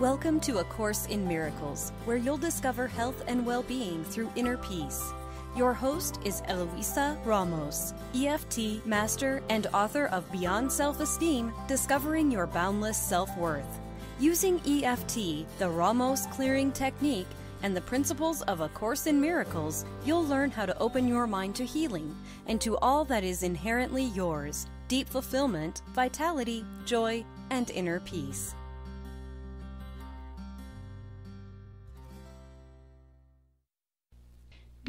Welcome to A Course in Miracles, where you'll discover health and well being through inner peace. Your host is Eloisa Ramos, EFT master and author of Beyond Self Esteem Discovering Your Boundless Self Worth. Using EFT, the Ramos clearing technique, and the principles of A Course in Miracles, you'll learn how to open your mind to healing and to all that is inherently yours deep fulfillment, vitality, joy, and inner peace.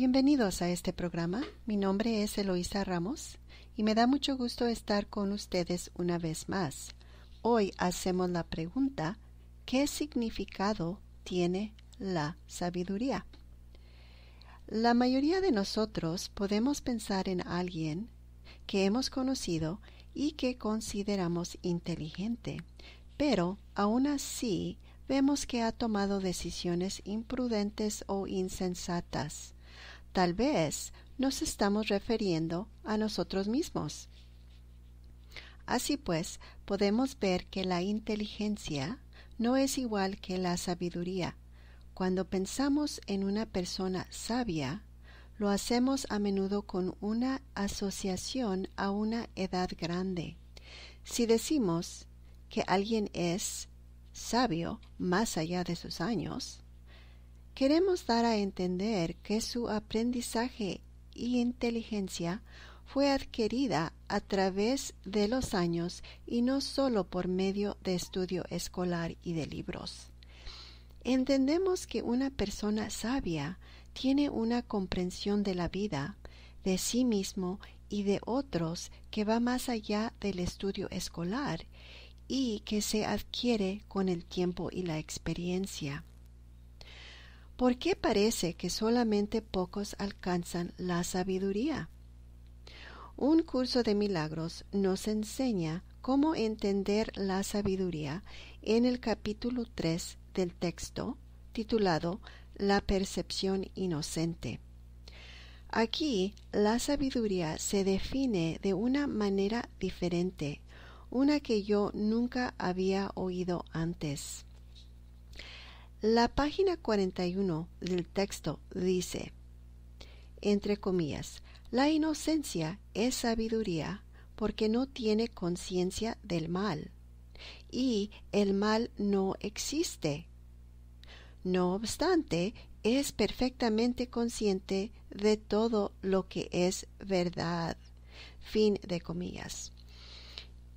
Bienvenidos a este programa. Mi nombre es Eloisa Ramos y me da mucho gusto estar con ustedes una vez más. Hoy hacemos la pregunta ¿qué significado tiene la sabiduría? La mayoría de nosotros podemos pensar en alguien que hemos conocido y que consideramos inteligente, pero aún así vemos que ha tomado decisiones imprudentes o insensatas Tal vez nos estamos refiriendo a nosotros mismos. Así pues, podemos ver que la inteligencia no es igual que la sabiduría. Cuando pensamos en una persona sabia, lo hacemos a menudo con una asociación a una edad grande. Si decimos que alguien es sabio más allá de sus años, Queremos dar a entender que su aprendizaje y inteligencia fue adquirida a través de los años y no sólo por medio de estudio escolar y de libros. Entendemos que una persona sabia tiene una comprensión de la vida, de sí mismo y de otros que va más allá del estudio escolar y que se adquiere con el tiempo y la experiencia. ¿Por qué parece que solamente pocos alcanzan la sabiduría? Un curso de milagros nos enseña cómo entender la sabiduría en el capítulo 3 del texto titulado La percepción inocente. Aquí la sabiduría se define de una manera diferente, una que yo nunca había oído antes. La página 41 del texto dice, entre comillas, la inocencia es sabiduría porque no tiene conciencia del mal y el mal no existe. No obstante, es perfectamente consciente de todo lo que es verdad. Fin de comillas.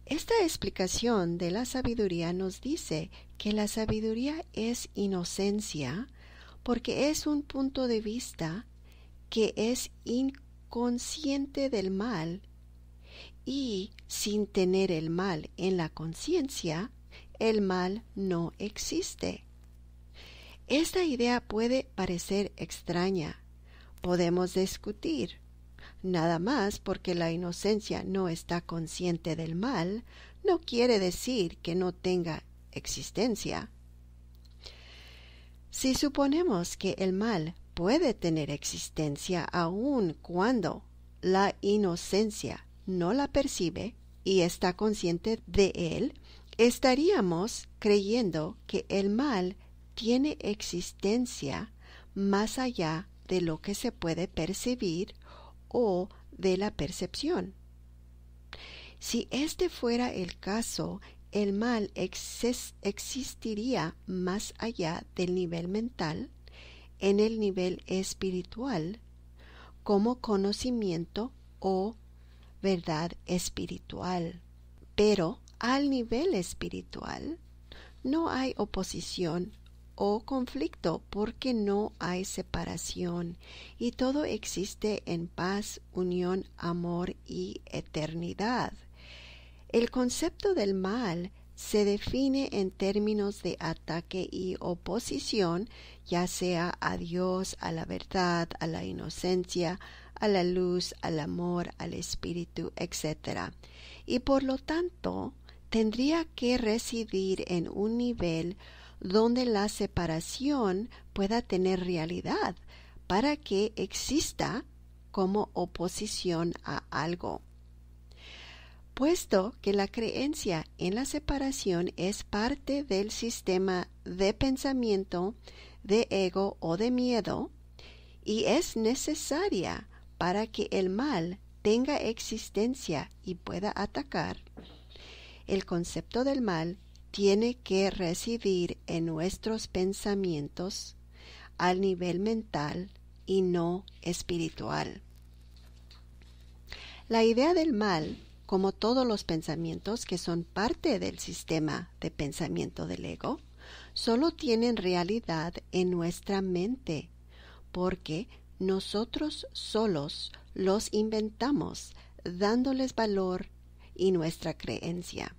Esta explicación de la sabiduría nos dice que la sabiduría es inocencia porque es un punto de vista que es inconsciente del mal y sin tener el mal en la conciencia, el mal no existe. Esta idea puede parecer extraña. Podemos discutir Nada más porque la inocencia no está consciente del mal, no quiere decir que no tenga existencia. Si suponemos que el mal puede tener existencia aun cuando la inocencia no la percibe y está consciente de él, estaríamos creyendo que el mal tiene existencia más allá de lo que se puede percibir o de la percepción. Si este fuera el caso, el mal existiría más allá del nivel mental, en el nivel espiritual, como conocimiento o verdad espiritual. Pero al nivel espiritual no hay oposición o conflicto porque no hay separación y todo existe en paz, unión, amor y eternidad. El concepto del mal se define en términos de ataque y oposición, ya sea a Dios, a la verdad, a la inocencia, a la luz, al amor, al espíritu, etc. Y por lo tanto, tendría que residir en un nivel donde la separación pueda tener realidad para que exista como oposición a algo. Puesto que la creencia en la separación es parte del sistema de pensamiento de ego o de miedo y es necesaria para que el mal tenga existencia y pueda atacar, el concepto del mal tiene que residir en nuestros pensamientos al nivel mental y no espiritual. La idea del mal, como todos los pensamientos que son parte del sistema de pensamiento del ego, solo tienen realidad en nuestra mente, porque nosotros solos los inventamos dándoles valor y nuestra creencia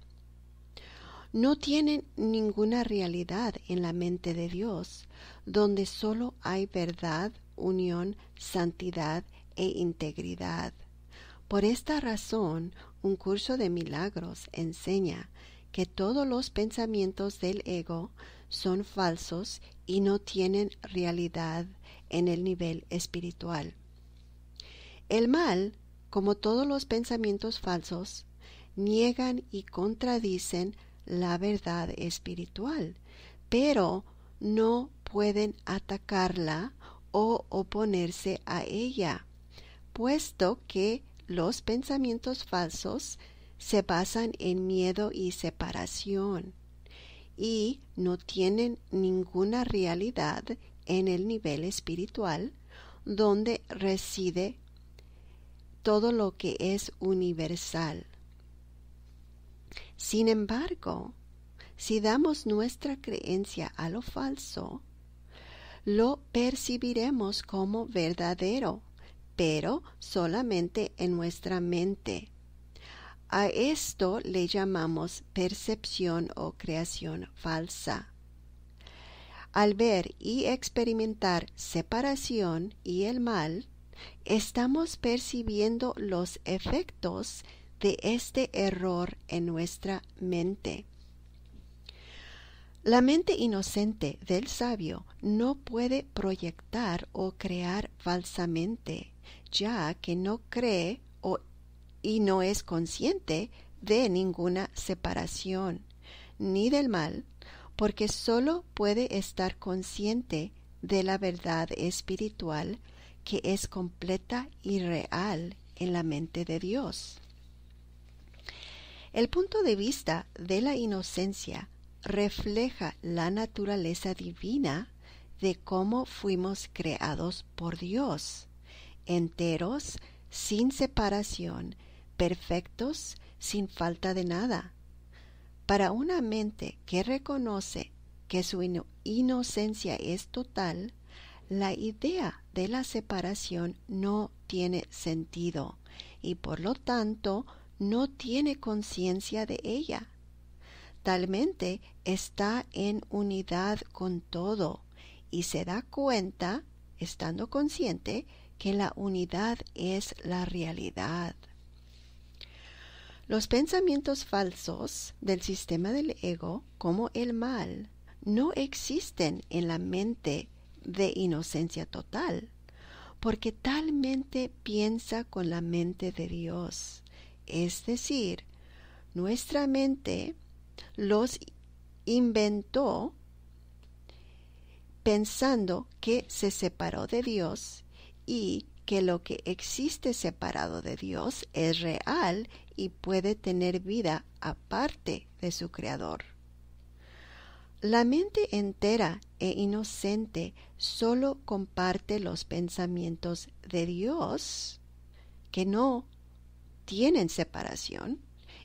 no tienen ninguna realidad en la mente de Dios, donde solo hay verdad, unión, santidad e integridad. Por esta razón, un curso de milagros enseña que todos los pensamientos del ego son falsos y no tienen realidad en el nivel espiritual. El mal, como todos los pensamientos falsos, niegan y contradicen la verdad espiritual, pero no pueden atacarla o oponerse a ella, puesto que los pensamientos falsos se basan en miedo y separación y no tienen ninguna realidad en el nivel espiritual donde reside todo lo que es universal. Sin embargo, si damos nuestra creencia a lo falso, lo percibiremos como verdadero, pero solamente en nuestra mente. A esto le llamamos percepción o creación falsa. Al ver y experimentar separación y el mal, estamos percibiendo los efectos de este error en nuestra mente. La mente inocente del sabio no puede proyectar o crear falsamente, ya que no cree y no es consciente de ninguna separación, ni del mal, porque sólo puede estar consciente de la verdad espiritual que es completa y real en la mente de Dios. El punto de vista de la inocencia refleja la naturaleza divina de cómo fuimos creados por Dios, enteros, sin separación, perfectos, sin falta de nada. Para una mente que reconoce que su inocencia es total, la idea de la separación no tiene sentido y por lo tanto no tiene conciencia de ella. Talmente está en unidad con todo y se da cuenta, estando consciente, que la unidad es la realidad. Los pensamientos falsos del sistema del ego, como el mal, no existen en la mente de inocencia total, porque tal mente piensa con la mente de Dios es decir, nuestra mente los inventó pensando que se separó de Dios y que lo que existe separado de Dios es real y puede tener vida aparte de su Creador. La mente entera e inocente solo comparte los pensamientos de Dios, que no tienen separación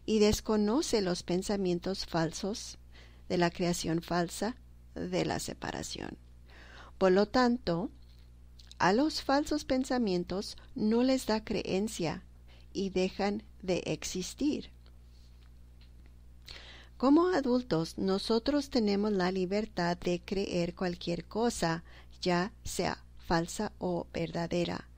y desconoce los pensamientos falsos de la creación falsa de la separación. Por lo tanto, a los falsos pensamientos no les da creencia y dejan de existir. Como adultos, nosotros tenemos la libertad de creer cualquier cosa, ya sea falsa o verdadera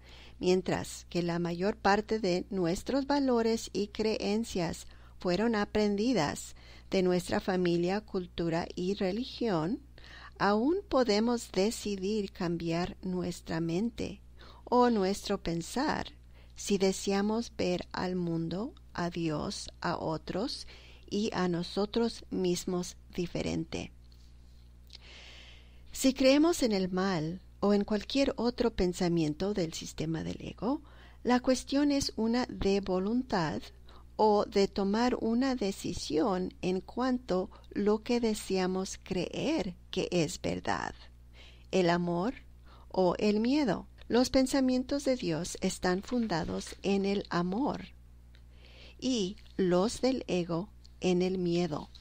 mientras que la mayor parte de nuestros valores y creencias fueron aprendidas de nuestra familia, cultura y religión, aún podemos decidir cambiar nuestra mente o nuestro pensar si deseamos ver al mundo, a Dios, a otros y a nosotros mismos diferente. Si creemos en el mal, o en cualquier otro pensamiento del sistema del ego, la cuestión es una de voluntad o de tomar una decisión en cuanto lo que deseamos creer que es verdad, el amor o el miedo. Los pensamientos de Dios están fundados en el amor y los del ego en el miedo.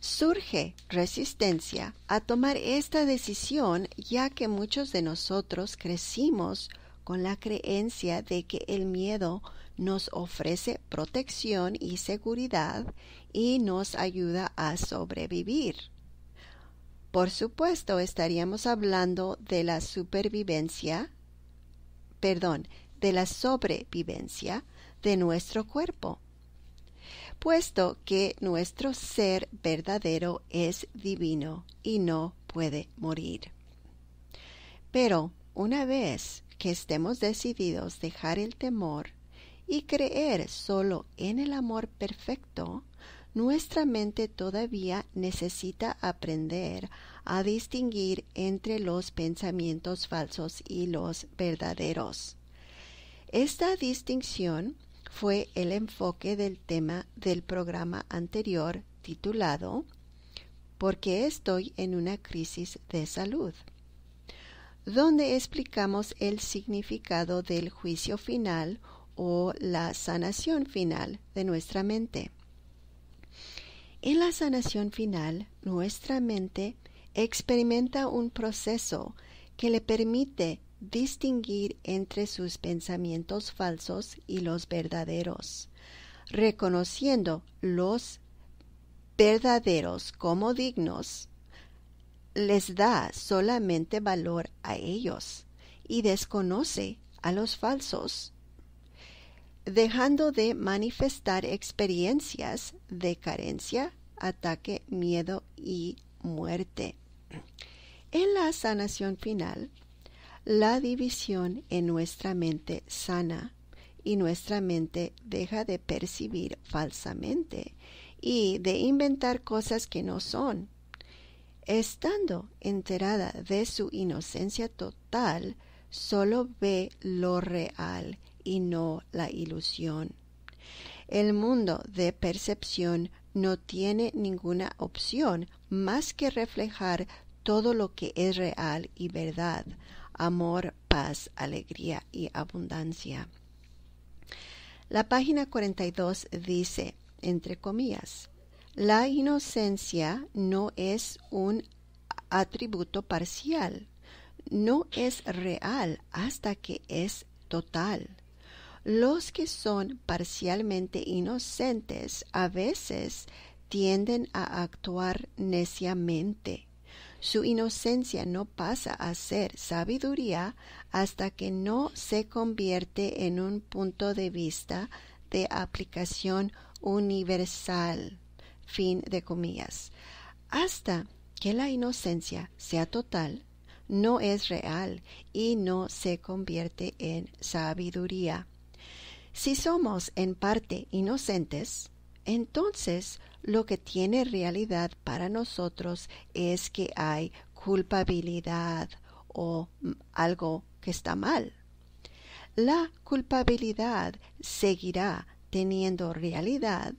Surge resistencia a tomar esta decisión ya que muchos de nosotros crecimos con la creencia de que el miedo nos ofrece protección y seguridad y nos ayuda a sobrevivir. Por supuesto, estaríamos hablando de la supervivencia, perdón, de la sobrevivencia de nuestro cuerpo puesto que nuestro ser verdadero es divino y no puede morir. Pero una vez que estemos decididos dejar el temor y creer solo en el amor perfecto, nuestra mente todavía necesita aprender a distinguir entre los pensamientos falsos y los verdaderos. Esta distinción fue el enfoque del tema del programa anterior titulado ¿Por qué estoy en una crisis de salud? donde explicamos el significado del juicio final o la sanación final de nuestra mente. En la sanación final, nuestra mente experimenta un proceso que le permite distinguir entre sus pensamientos falsos y los verdaderos, reconociendo los verdaderos como dignos, les da solamente valor a ellos y desconoce a los falsos, dejando de manifestar experiencias de carencia, ataque, miedo y muerte. En la sanación final, la división en nuestra mente sana y nuestra mente deja de percibir falsamente y de inventar cosas que no son. Estando enterada de su inocencia total, solo ve lo real y no la ilusión. El mundo de percepción no tiene ninguna opción más que reflejar todo lo que es real y verdad, amor, paz, alegría y abundancia. La página 42 dice, entre comillas, la inocencia no es un atributo parcial, no es real hasta que es total. Los que son parcialmente inocentes a veces tienden a actuar neciamente su inocencia no pasa a ser sabiduría hasta que no se convierte en un punto de vista de aplicación universal. Fin de comillas. Hasta que la inocencia sea total, no es real y no se convierte en sabiduría. Si somos en parte inocentes, entonces lo que tiene realidad para nosotros es que hay culpabilidad o mm, algo que está mal. La culpabilidad seguirá teniendo realidad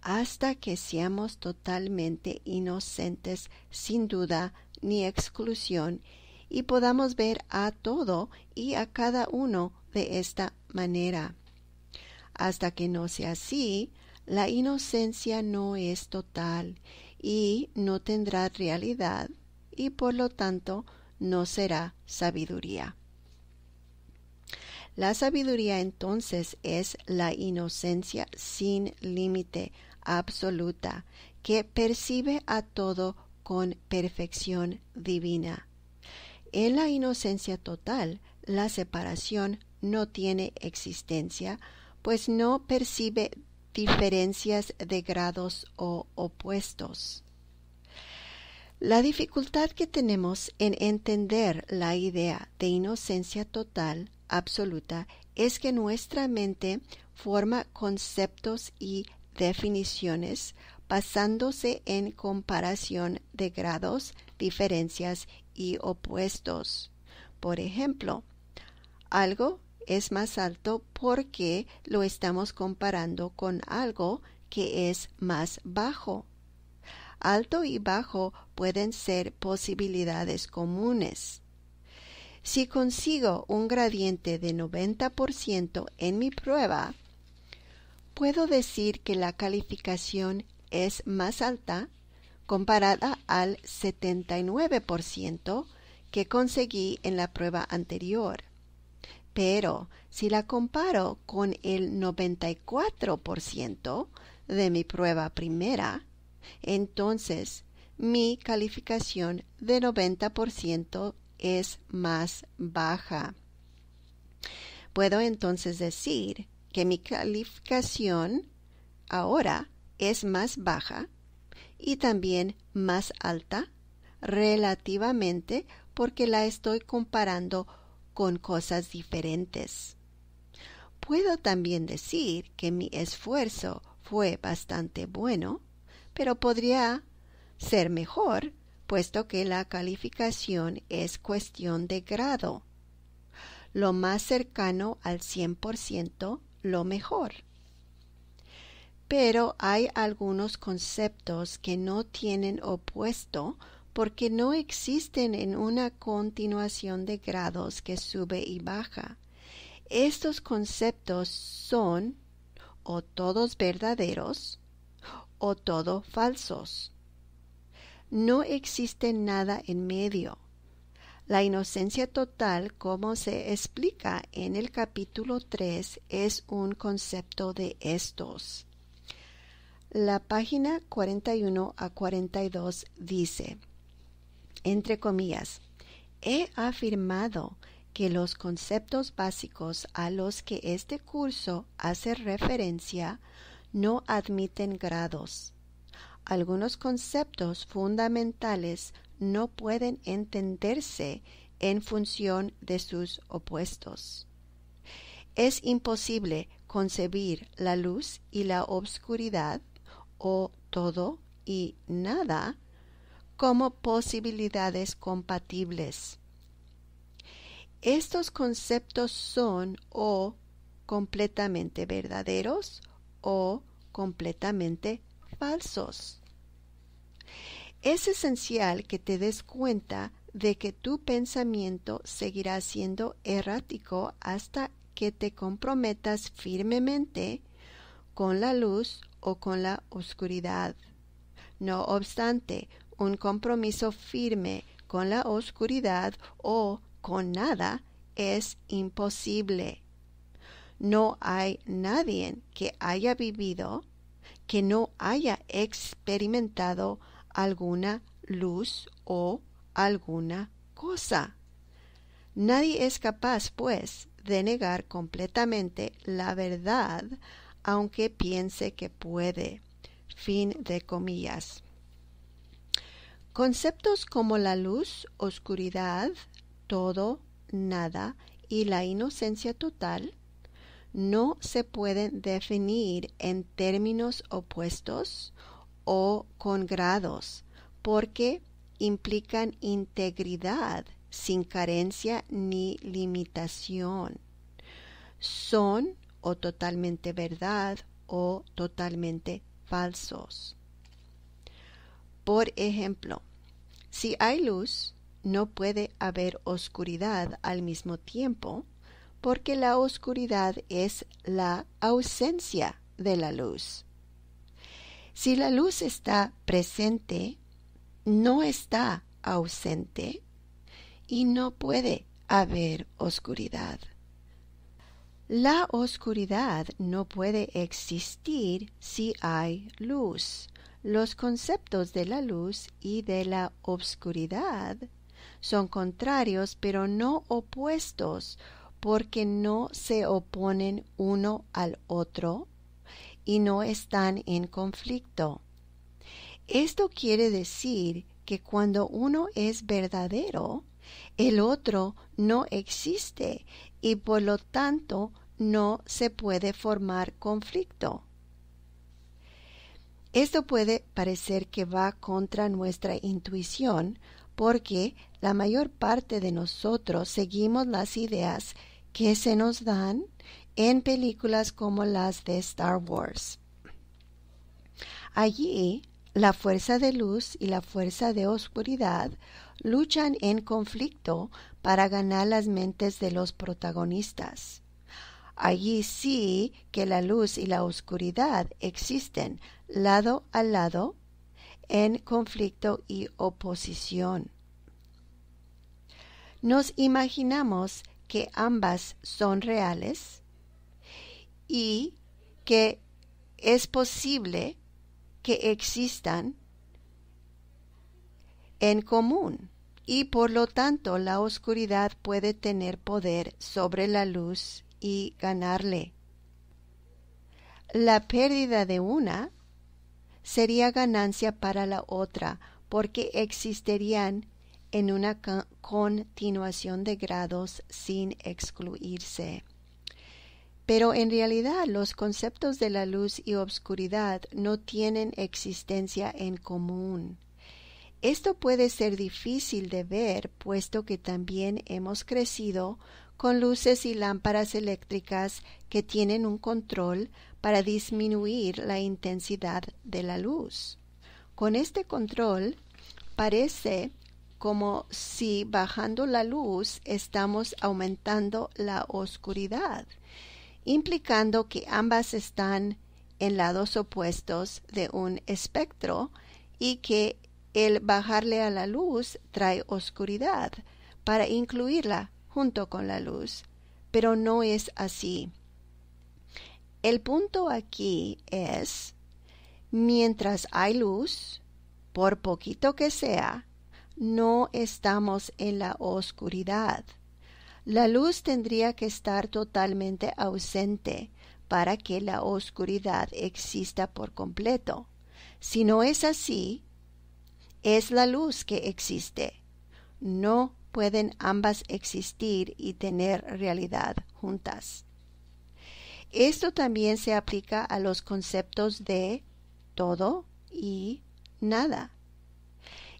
hasta que seamos totalmente inocentes, sin duda ni exclusión, y podamos ver a todo y a cada uno de esta manera. Hasta que no sea así, la inocencia no es total y no tendrá realidad y por lo tanto no será sabiduría. La sabiduría entonces es la inocencia sin límite absoluta que percibe a todo con perfección divina. En la inocencia total, la separación no tiene existencia, pues no percibe diferencias de grados o opuestos. La dificultad que tenemos en entender la idea de inocencia total, absoluta, es que nuestra mente forma conceptos y definiciones basándose en comparación de grados, diferencias y opuestos. Por ejemplo, algo es más alto porque lo estamos comparando con algo que es más bajo. Alto y bajo pueden ser posibilidades comunes. Si consigo un gradiente de 90% en mi prueba, puedo decir que la calificación es más alta comparada al 79% que conseguí en la prueba anterior pero si la comparo con el 94% de mi prueba primera, entonces mi calificación de 90% es más baja. Puedo entonces decir que mi calificación ahora es más baja y también más alta relativamente porque la estoy comparando con cosas diferentes. Puedo también decir que mi esfuerzo fue bastante bueno, pero podría ser mejor, puesto que la calificación es cuestión de grado. Lo más cercano al 100%, lo mejor. Pero hay algunos conceptos que no tienen opuesto porque no existen en una continuación de grados que sube y baja. Estos conceptos son o todos verdaderos o todos falsos. No existe nada en medio. La inocencia total, como se explica en el capítulo 3, es un concepto de estos. La página 41 a 42 dice, entre comillas, he afirmado que los conceptos básicos a los que este curso hace referencia no admiten grados. Algunos conceptos fundamentales no pueden entenderse en función de sus opuestos. Es imposible concebir la luz y la obscuridad o todo y nada como posibilidades compatibles. Estos conceptos son o completamente verdaderos o completamente falsos. Es esencial que te des cuenta de que tu pensamiento seguirá siendo errático hasta que te comprometas firmemente con la luz o con la oscuridad. No obstante, un compromiso firme con la oscuridad o con nada es imposible. No hay nadie que haya vivido que no haya experimentado alguna luz o alguna cosa. Nadie es capaz, pues, de negar completamente la verdad, aunque piense que puede. Fin de comillas. Conceptos como la luz, oscuridad, todo, nada y la inocencia total no se pueden definir en términos opuestos o con grados porque implican integridad sin carencia ni limitación. Son o totalmente verdad o totalmente falsos. Por ejemplo, si hay luz, no puede haber oscuridad al mismo tiempo, porque la oscuridad es la ausencia de la luz. Si la luz está presente, no está ausente y no puede haber oscuridad. La oscuridad no puede existir si hay luz. Los conceptos de la luz y de la obscuridad son contrarios pero no opuestos porque no se oponen uno al otro y no están en conflicto. Esto quiere decir que cuando uno es verdadero, el otro no existe y por lo tanto no se puede formar conflicto. Esto puede parecer que va contra nuestra intuición porque la mayor parte de nosotros seguimos las ideas que se nos dan en películas como las de Star Wars. Allí, la fuerza de luz y la fuerza de oscuridad luchan en conflicto para ganar las mentes de los protagonistas. Allí sí que la luz y la oscuridad existen lado a lado en conflicto y oposición. Nos imaginamos que ambas son reales y que es posible que existan en común y por lo tanto la oscuridad puede tener poder sobre la luz y ganarle. La pérdida de una sería ganancia para la otra porque existirían en una continuación de grados sin excluirse. Pero en realidad los conceptos de la luz y obscuridad no tienen existencia en común. Esto puede ser difícil de ver, puesto que también hemos crecido con luces y lámparas eléctricas que tienen un control para disminuir la intensidad de la luz. Con este control parece como si bajando la luz estamos aumentando la oscuridad, implicando que ambas están en lados opuestos de un espectro y que el bajarle a la luz trae oscuridad para incluirla junto con la luz, pero no es así. El punto aquí es, mientras hay luz, por poquito que sea, no estamos en la oscuridad. La luz tendría que estar totalmente ausente para que la oscuridad exista por completo. Si no es así, es la luz que existe, no pueden ambas existir y tener realidad juntas. Esto también se aplica a los conceptos de todo y nada.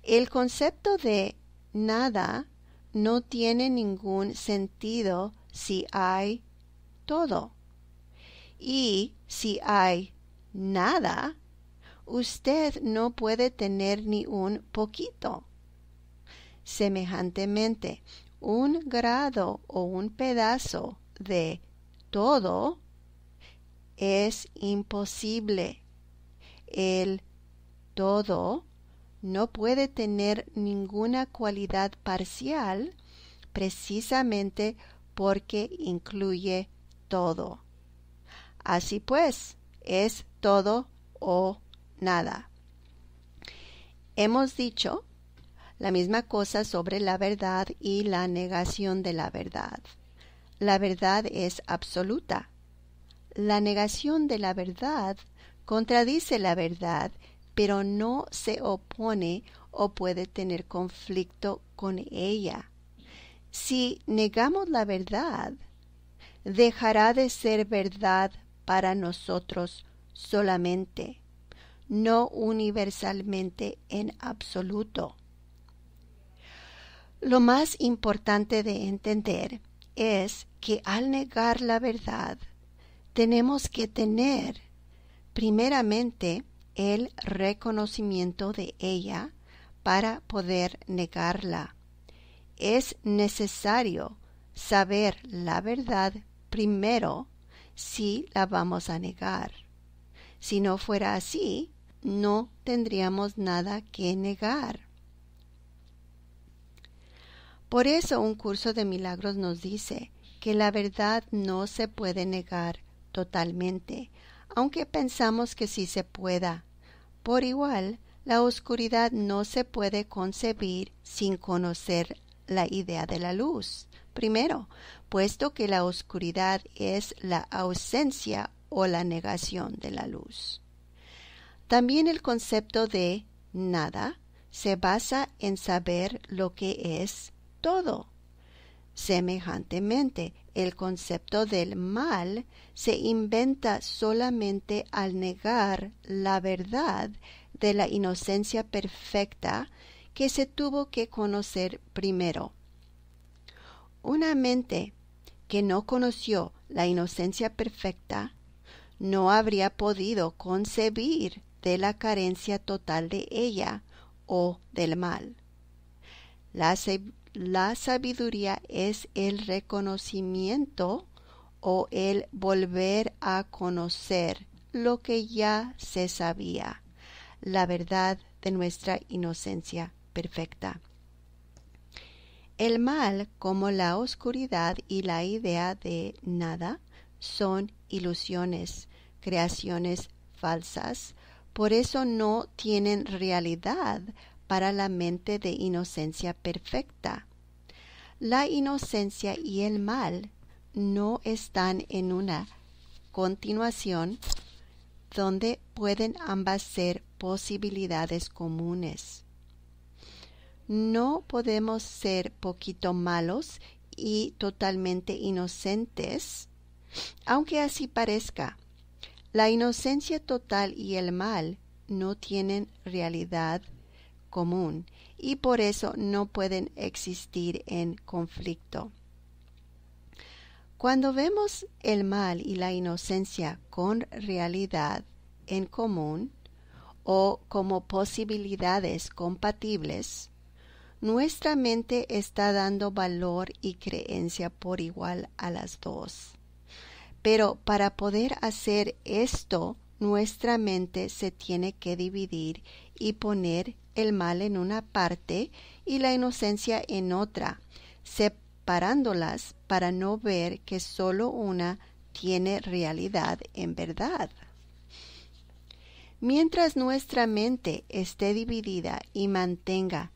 El concepto de nada no tiene ningún sentido si hay todo. Y si hay nada, usted no puede tener ni un poquito. Semejantemente, un grado o un pedazo de todo es imposible. El todo no puede tener ninguna cualidad parcial precisamente porque incluye todo. Así pues, es todo o nada. Hemos dicho la misma cosa sobre la verdad y la negación de la verdad. La verdad es absoluta. La negación de la verdad contradice la verdad, pero no se opone o puede tener conflicto con ella. Si negamos la verdad, dejará de ser verdad para nosotros solamente, no universalmente en absoluto. Lo más importante de entender es que al negar la verdad, tenemos que tener primeramente el reconocimiento de ella para poder negarla. Es necesario saber la verdad primero si la vamos a negar. Si no fuera así, no tendríamos nada que negar. Por eso un curso de milagros nos dice que la verdad no se puede negar totalmente, aunque pensamos que sí se pueda. Por igual, la oscuridad no se puede concebir sin conocer la idea de la luz. Primero, puesto que la oscuridad es la ausencia o la negación de la luz. También el concepto de nada se basa en saber lo que es todo. Semejantemente, el concepto del mal se inventa solamente al negar la verdad de la inocencia perfecta que se tuvo que conocer primero. Una mente que no conoció la inocencia perfecta no habría podido concebir de la carencia total de ella o del mal. La la sabiduría es el reconocimiento o el volver a conocer lo que ya se sabía, la verdad de nuestra inocencia perfecta. El mal, como la oscuridad y la idea de nada, son ilusiones, creaciones falsas, por eso no tienen realidad, para la mente de inocencia perfecta. La inocencia y el mal no están en una continuación donde pueden ambas ser posibilidades comunes. No podemos ser poquito malos y totalmente inocentes, aunque así parezca. La inocencia total y el mal no tienen realidad común y por eso no pueden existir en conflicto. Cuando vemos el mal y la inocencia con realidad en común o como posibilidades compatibles, nuestra mente está dando valor y creencia por igual a las dos. Pero para poder hacer esto, nuestra mente se tiene que dividir y poner el mal en una parte y la inocencia en otra, separándolas para no ver que sólo una tiene realidad en verdad. Mientras nuestra mente esté dividida y mantenga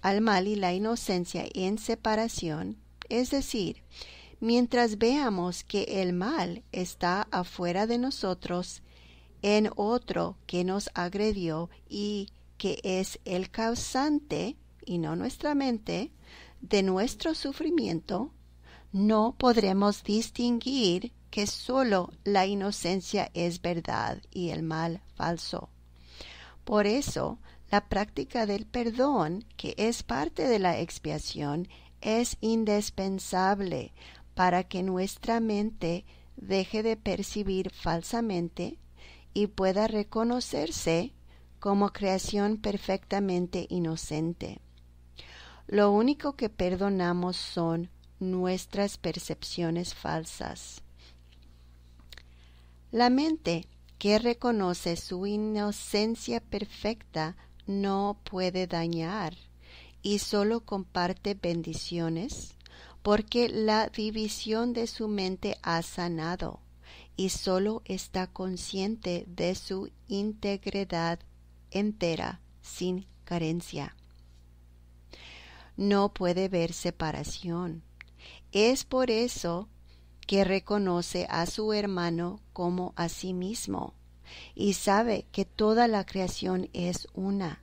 al mal y la inocencia en separación, es decir, mientras veamos que el mal está afuera de nosotros, en otro que nos agredió y que es el causante, y no nuestra mente, de nuestro sufrimiento, no podremos distinguir que sólo la inocencia es verdad y el mal falso. Por eso, la práctica del perdón, que es parte de la expiación, es indispensable para que nuestra mente deje de percibir falsamente y pueda reconocerse como creación perfectamente inocente. Lo único que perdonamos son nuestras percepciones falsas. La mente que reconoce su inocencia perfecta no puede dañar y solo comparte bendiciones porque la división de su mente ha sanado y solo está consciente de su integridad entera, sin carencia. No puede ver separación. Es por eso que reconoce a su hermano como a sí mismo y sabe que toda la creación es una.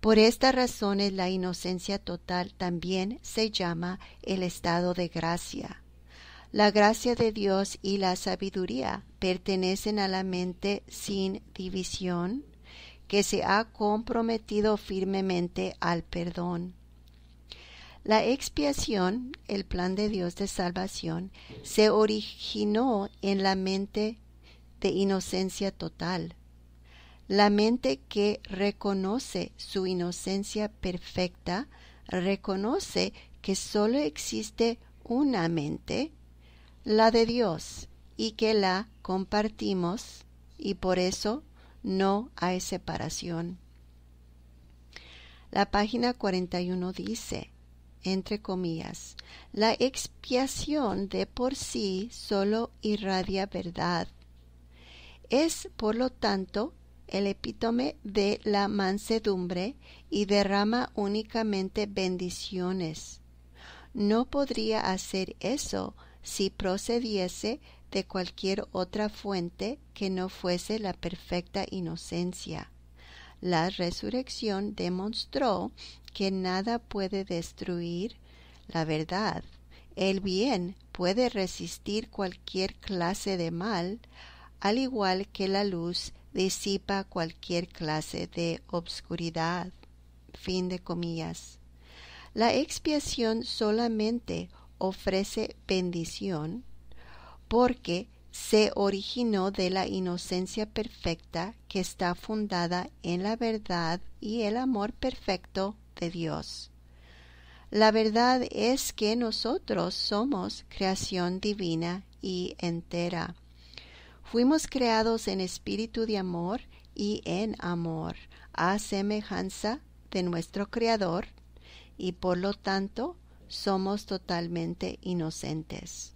Por estas razones la inocencia total también se llama el estado de gracia. La gracia de Dios y la sabiduría pertenecen a la mente sin división, que se ha comprometido firmemente al perdón. La expiación, el plan de Dios de salvación, se originó en la mente de inocencia total, la mente que reconoce su inocencia perfecta, reconoce que sólo existe una mente, la de Dios, y que la compartimos, y por eso no hay separación. La página 41 dice, entre comillas, la expiación de por sí solo irradia verdad. Es, por lo tanto, el epítome de la mansedumbre y derrama únicamente bendiciones. No podría hacer eso si procediese de cualquier otra fuente que no fuese la perfecta inocencia. La resurrección demostró que nada puede destruir la verdad. El bien puede resistir cualquier clase de mal, al igual que la luz disipa cualquier clase de obscuridad. Fin de comillas. La expiación solamente ofrece bendición porque se originó de la inocencia perfecta que está fundada en la verdad y el amor perfecto de Dios. La verdad es que nosotros somos creación divina y entera. Fuimos creados en espíritu de amor y en amor, a semejanza de nuestro Creador, y por lo tanto somos totalmente inocentes.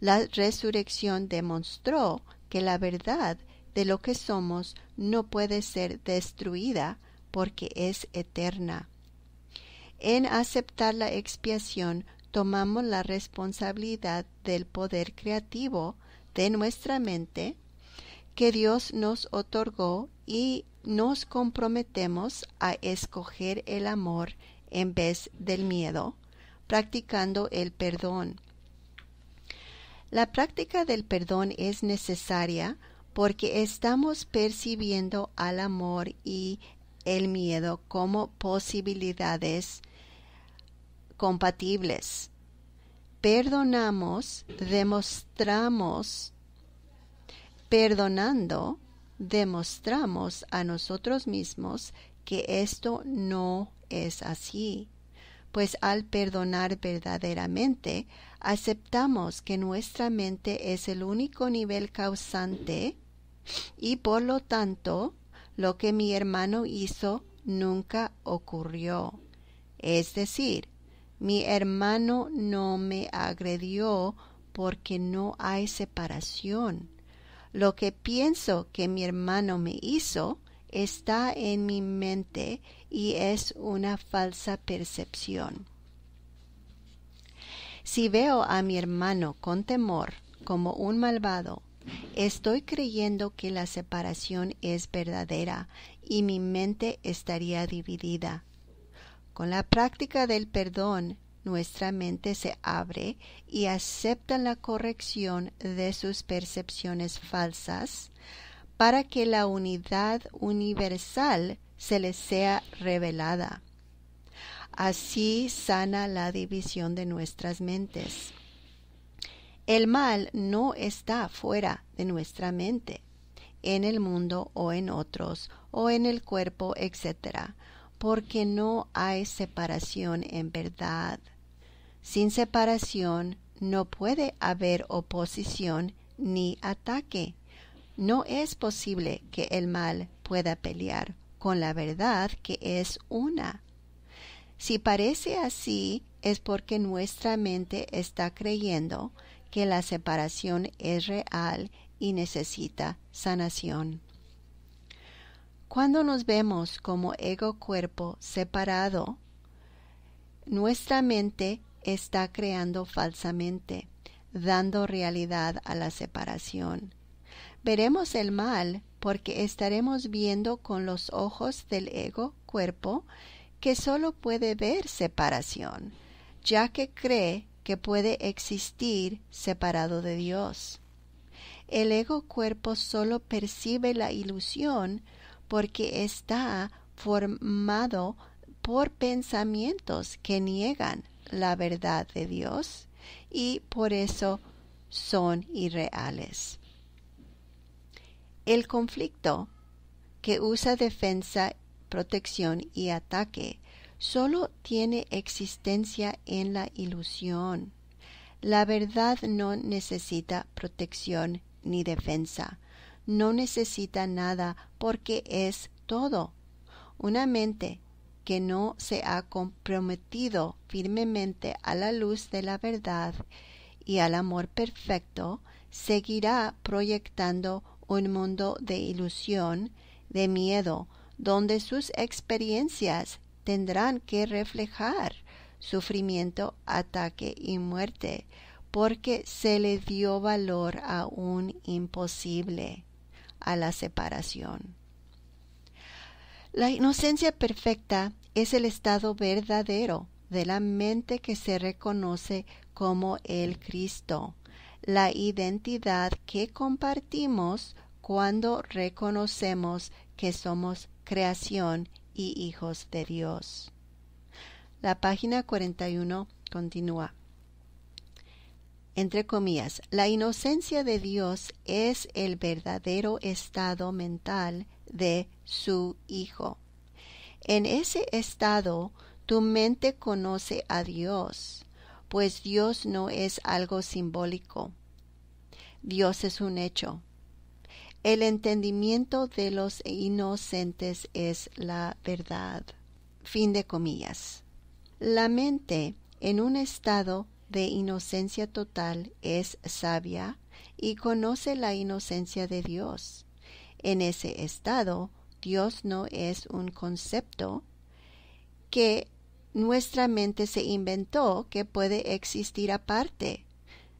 La resurrección demostró que la verdad de lo que somos no puede ser destruida porque es eterna. En aceptar la expiación tomamos la responsabilidad del poder creativo de nuestra mente que Dios nos otorgó y nos comprometemos a escoger el amor en vez del miedo, practicando el perdón la práctica del perdón es necesaria porque estamos percibiendo al amor y el miedo como posibilidades compatibles. Perdonamos, demostramos, perdonando, demostramos a nosotros mismos que esto no es así pues al perdonar verdaderamente, aceptamos que nuestra mente es el único nivel causante y por lo tanto lo que mi hermano hizo nunca ocurrió. Es decir, mi hermano no me agredió porque no hay separación. Lo que pienso que mi hermano me hizo está en mi mente y es una falsa percepción. Si veo a mi hermano con temor como un malvado, estoy creyendo que la separación es verdadera y mi mente estaría dividida. Con la práctica del perdón, nuestra mente se abre y acepta la corrección de sus percepciones falsas para que la unidad universal se les sea revelada. Así sana la división de nuestras mentes. El mal no está fuera de nuestra mente, en el mundo o en otros, o en el cuerpo, etc., porque no hay separación en verdad. Sin separación no puede haber oposición ni ataque no es posible que el mal pueda pelear con la verdad que es una. Si parece así, es porque nuestra mente está creyendo que la separación es real y necesita sanación. Cuando nos vemos como ego cuerpo separado, nuestra mente está creando falsamente, dando realidad a la separación veremos el mal porque estaremos viendo con los ojos del ego cuerpo que solo puede ver separación, ya que cree que puede existir separado de Dios. El ego cuerpo solo percibe la ilusión porque está formado por pensamientos que niegan la verdad de Dios y por eso son irreales. El conflicto, que usa defensa, protección y ataque, solo tiene existencia en la ilusión. La verdad no necesita protección ni defensa, no necesita nada porque es todo. Una mente que no se ha comprometido firmemente a la luz de la verdad y al amor perfecto seguirá proyectando un mundo de ilusión, de miedo, donde sus experiencias tendrán que reflejar sufrimiento, ataque y muerte, porque se le dio valor a un imposible, a la separación. La inocencia perfecta es el estado verdadero de la mente que se reconoce como el Cristo, la identidad que compartimos cuando reconocemos que somos creación y hijos de Dios. La página 41 continúa. Entre comillas, la inocencia de Dios es el verdadero estado mental de su Hijo. En ese estado, tu mente conoce a Dios pues Dios no es algo simbólico. Dios es un hecho. El entendimiento de los inocentes es la verdad. Fin de comillas. La mente en un estado de inocencia total es sabia y conoce la inocencia de Dios. En ese estado, Dios no es un concepto que nuestra mente se inventó que puede existir aparte,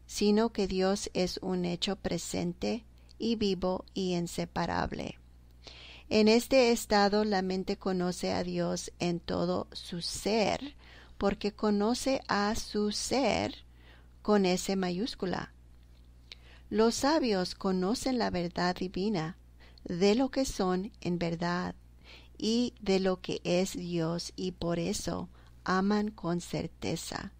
sino que Dios es un hecho presente y vivo y inseparable. En este estado la mente conoce a Dios en todo su ser, porque conoce a su ser con S mayúscula. Los sabios conocen la verdad divina, de lo que son en verdad, y de lo que es Dios, y por eso aman con certeza.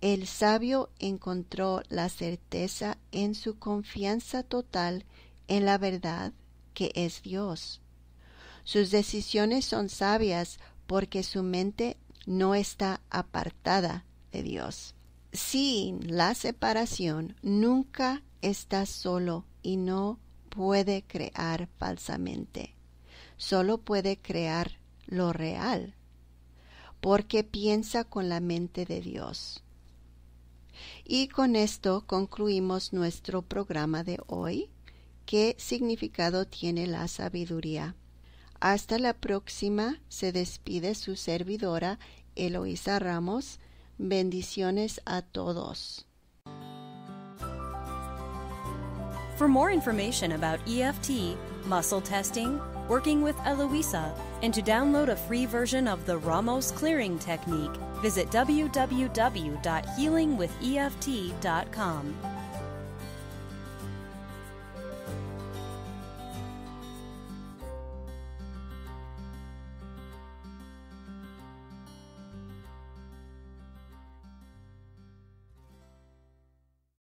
El sabio encontró la certeza en su confianza total en la verdad que es Dios. Sus decisiones son sabias porque su mente no está apartada de Dios. Sin la separación nunca está solo y no puede crear falsamente. Solo puede crear lo real porque piensa con la mente de Dios. Y con esto concluimos nuestro programa de hoy. ¿Qué significado tiene la sabiduría? Hasta la próxima, se despide su servidora Eloísa Ramos. Bendiciones a todos. For more information about EFT, muscle testing, working with Eloisa, and to download a free version of the Ramos clearing technique, visit www.healingwitheft.com.